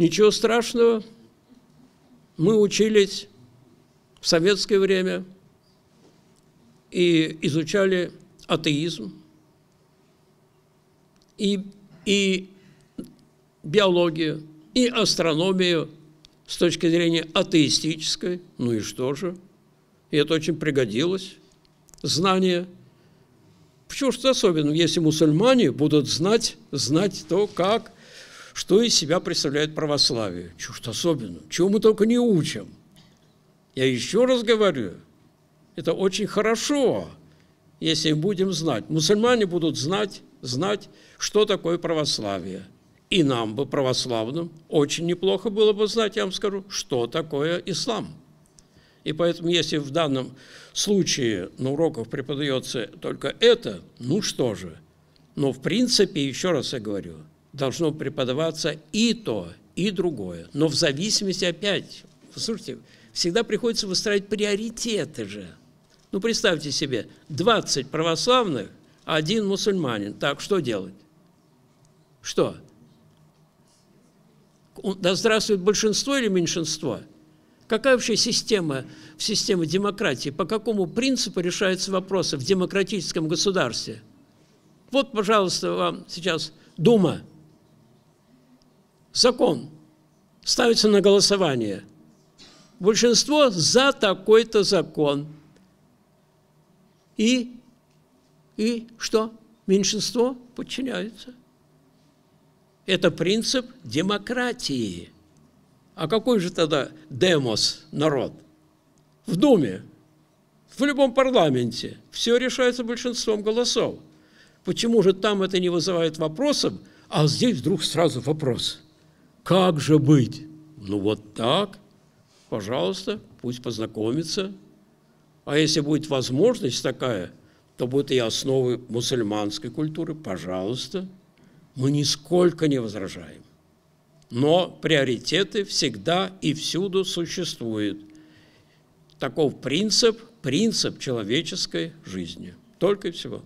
Ничего страшного, мы учились в советское время и изучали атеизм и, и биологию, и астрономию с точки зрения атеистической. Ну и что же? И это очень пригодилось. Знание. Почему что особенно, если мусульмане будут знать, знать то, как – что из себя представляет православие. Чушь особенно. Чего мы только не учим. Я еще раз говорю, это очень хорошо, если будем знать. Мусульмане будут знать, знать, что такое православие. И нам бы, православным, очень неплохо было бы знать, я вам скажу, что такое ислам. И поэтому, если в данном случае на уроках преподается только это, ну что же. Но, в принципе, еще раз я говорю – должно преподаваться и то, и другое. Но в зависимости опять, послушайте, всегда приходится выстраивать приоритеты же. Ну, представьте себе, 20 православных, а один мусульманин. Так, что делать? Что? Да здравствует большинство или меньшинство? Какая вообще система, в системе демократии? По какому принципу решаются вопросы в демократическом государстве? Вот, пожалуйста, вам сейчас Дума – закон ставится на голосование. Большинство за такой-то закон. И, и что? Меньшинство подчиняется. Это принцип демократии. А какой же тогда демос, народ? В Думе, в любом парламенте все решается большинством голосов. Почему же там это не вызывает вопросов, а здесь вдруг сразу вопрос – как же быть? Ну вот так, пожалуйста, пусть познакомится. А если будет возможность такая, то будут и основы мусульманской культуры, пожалуйста. Мы нисколько не возражаем. Но приоритеты всегда и всюду существуют. Таков принцип, принцип человеческой жизни. Только и всего.